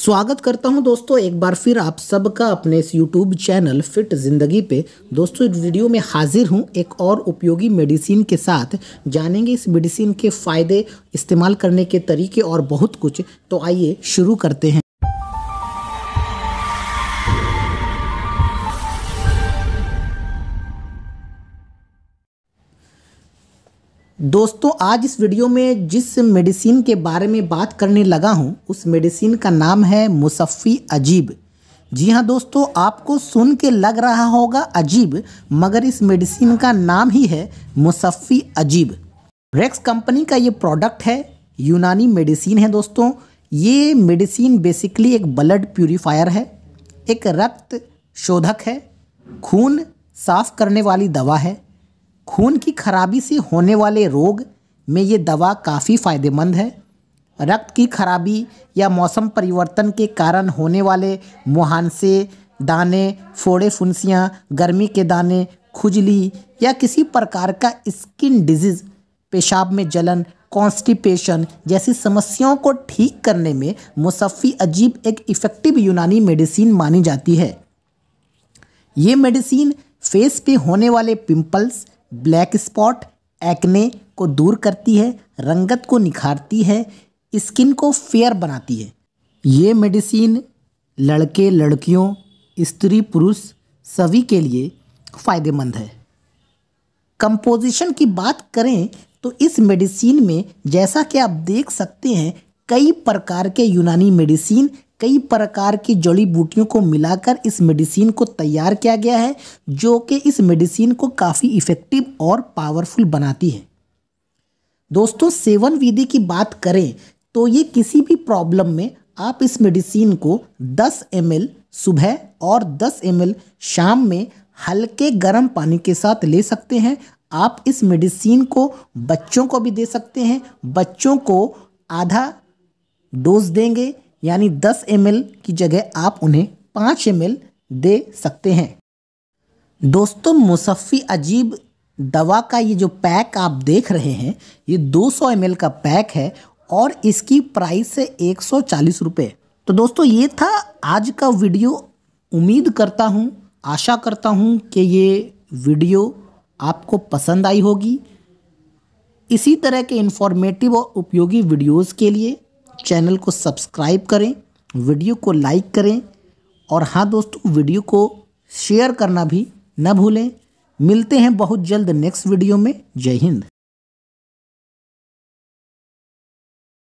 स्वागत करता हूं दोस्तों एक बार फिर आप सबका अपने इस यूट्यूब चैनल फिट ज़िंदगी पे दोस्तों इस वीडियो में हाजिर हूं एक और उपयोगी मेडिसिन के साथ जानेंगे इस मेडिसिन के फ़ायदे इस्तेमाल करने के तरीके और बहुत कुछ तो आइए शुरू करते हैं दोस्तों आज इस वीडियो में जिस मेडिसिन के बारे में बात करने लगा हूं उस मेडिसिन का नाम है मुसफ़ी अजीब जी हाँ दोस्तों आपको सुन के लग रहा होगा अजीब मगर इस मेडिसिन का नाम ही है मुसफ़ी अजीब रेक्स कंपनी का ये प्रोडक्ट है यूनानी मेडिसिन है दोस्तों ये मेडिसिन बेसिकली एक ब्लड प्योरीफायर है एक रक्त शोधक है खून साफ करने वाली दवा है खून की खराबी से होने वाले रोग में ये दवा काफ़ी फायदेमंद है रक्त की खराबी या मौसम परिवर्तन के कारण होने वाले मुहानसे दाने फोड़े फुंसियाँ गर्मी के दाने खुजली या किसी प्रकार का स्किन डिजीज़ पेशाब में जलन कॉन्स्टिपेशन जैसी समस्याओं को ठीक करने में मुसफ़ी अजीब एक इफ़ेक्टिव यूनानी मेडिसिन मानी जाती है ये मेडिसिन फेस पे होने वाले पिंपल्स ब्लैक स्पॉट एक्ने को दूर करती है रंगत को निखारती है स्किन को फेयर बनाती है ये मेडिसिन लड़के लड़कियों स्त्री पुरुष सभी के लिए फ़ायदेमंद है कंपोजिशन की बात करें तो इस मेडिसिन में जैसा कि आप देख सकते हैं कई प्रकार के यूनानी मेडिसिन कई प्रकार की जड़ी बूटियों को मिलाकर इस मेडिसिन को तैयार किया गया है जो कि इस मेडिसिन को काफ़ी इफ़ेक्टिव और पावरफुल बनाती है दोस्तों सेवन विधि की बात करें तो ये किसी भी प्रॉब्लम में आप इस मेडिसिन को 10 एम सुबह और 10 एम शाम में हल्के गर्म पानी के साथ ले सकते हैं आप इस मेडिसिन को बच्चों को भी दे सकते हैं बच्चों को आधा डोज देंगे यानी 10 एम की जगह आप उन्हें 5 एम दे सकते हैं दोस्तों मुसफ़ी अजीब दवा का ये जो पैक आप देख रहे हैं ये 200 एम का पैक है और इसकी प्राइस है एक सौ तो दोस्तों ये था आज का वीडियो उम्मीद करता हूँ आशा करता हूँ कि ये वीडियो आपको पसंद आई होगी इसी तरह के इन्फॉर्मेटिव और उपयोगी वीडियोस के लिए चैनल को सब्सक्राइब करें वीडियो को लाइक करें और हाँ दोस्तों वीडियो को शेयर करना भी न भूलें मिलते हैं बहुत जल्द नेक्स्ट वीडियो में जय हिंद